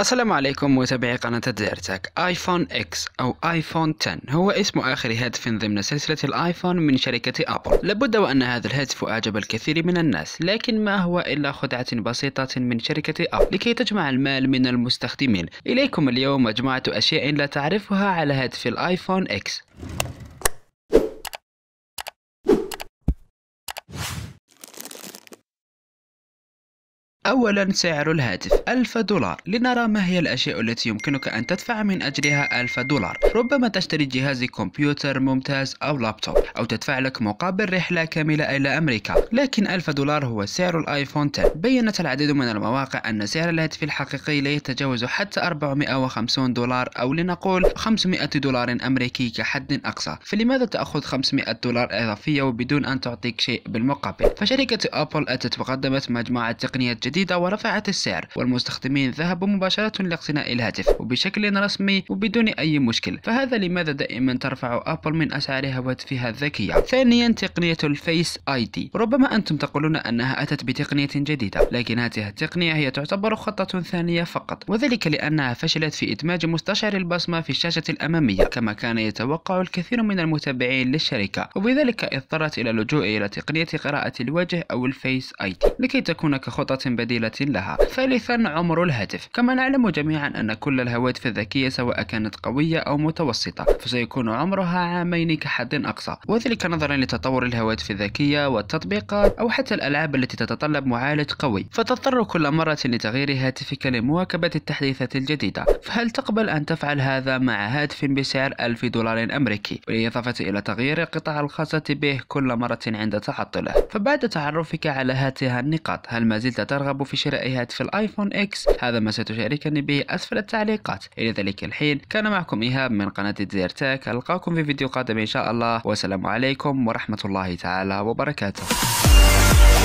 السلام عليكم متابعي قناة ديرتك ايفون اكس او ايفون 10 هو اسم اخر هاتف ضمن سلسلة الايفون من شركة ابل لابد وان هذا الهاتف اعجب الكثير من الناس لكن ما هو الا خدعة بسيطة من شركة ابل لكي تجمع المال من المستخدمين اليكم اليوم مجموعة اشياء لا تعرفها على هاتف الايفون اكس أولا سعر الهاتف 1000 دولار لنرى ما هي الأشياء التي يمكنك أن تدفع من أجلها 1000 دولار ربما تشتري جهاز كمبيوتر ممتاز أو لابتوب أو تدفع لك مقابل رحلة كاملة إلى أمريكا لكن 1000 دولار هو سعر الآيفون 10 بينت العديد من المواقع أن سعر الهاتف الحقيقي لا يتجاوز حتى 450 دولار أو لنقول 500 دولار أمريكي كحد أقصى فلماذا تأخذ 500 دولار إضافية وبدون أن تعطيك شيء بالمقابل فشركة أبل أتت وقدمت مجموعة تقنيات جديدة جديدة ورفعت السعر والمستخدمين ذهبوا مباشرة لاقتناء الهاتف وبشكل رسمي وبدون أي مشكل فهذا لماذا دائما ترفع أبل من أسعار هواتفها الذكية ثانيا تقنية الفيس آي دي ربما أنتم تقولون أنها أتت بتقنية جديدة لكن هذه التقنية هي تعتبر خطة ثانية فقط وذلك لأنها فشلت في إدماج مستشعر البصمة في الشاشة الأمامية كما كان يتوقع الكثير من المتابعين للشركة وبذلك اضطرت إلى اللجوء إلى تقنية قراءة الوجه أو الفيس آي دي لكي تكون كخطة بديلة بديلة لها ثالثا عمر الهاتف كما نعلم جميعا أن كل الهواتف الذكية سواء كانت قوية أو متوسطة فسيكون عمرها عامين كحد أقصى وذلك نظرا لتطور الهواتف الذكية والتطبيقات أو حتى الألعاب التي تتطلب معالج قوي فتضطر كل مرة لتغيير هاتفك لمواكبة التحديثات الجديدة فهل تقبل أن تفعل هذا مع هاتف بسعر 1000 دولار أمريكي بالإضافة إلى تغيير القطع الخاصة به كل مرة عند تعطله فبعد تعرفك على هاته النقاط هل ما زلت ترغب الرغبة في شراء هاتف الآيفون إكس هذا ما ستشاركني به أسفل التعليقات إلى ذلك الحين كان معكم إيهاب من قناة دير تاك ألقاكم في فيديو قادم إن شاء الله والسلام عليكم ورحمة الله تعالى وبركاته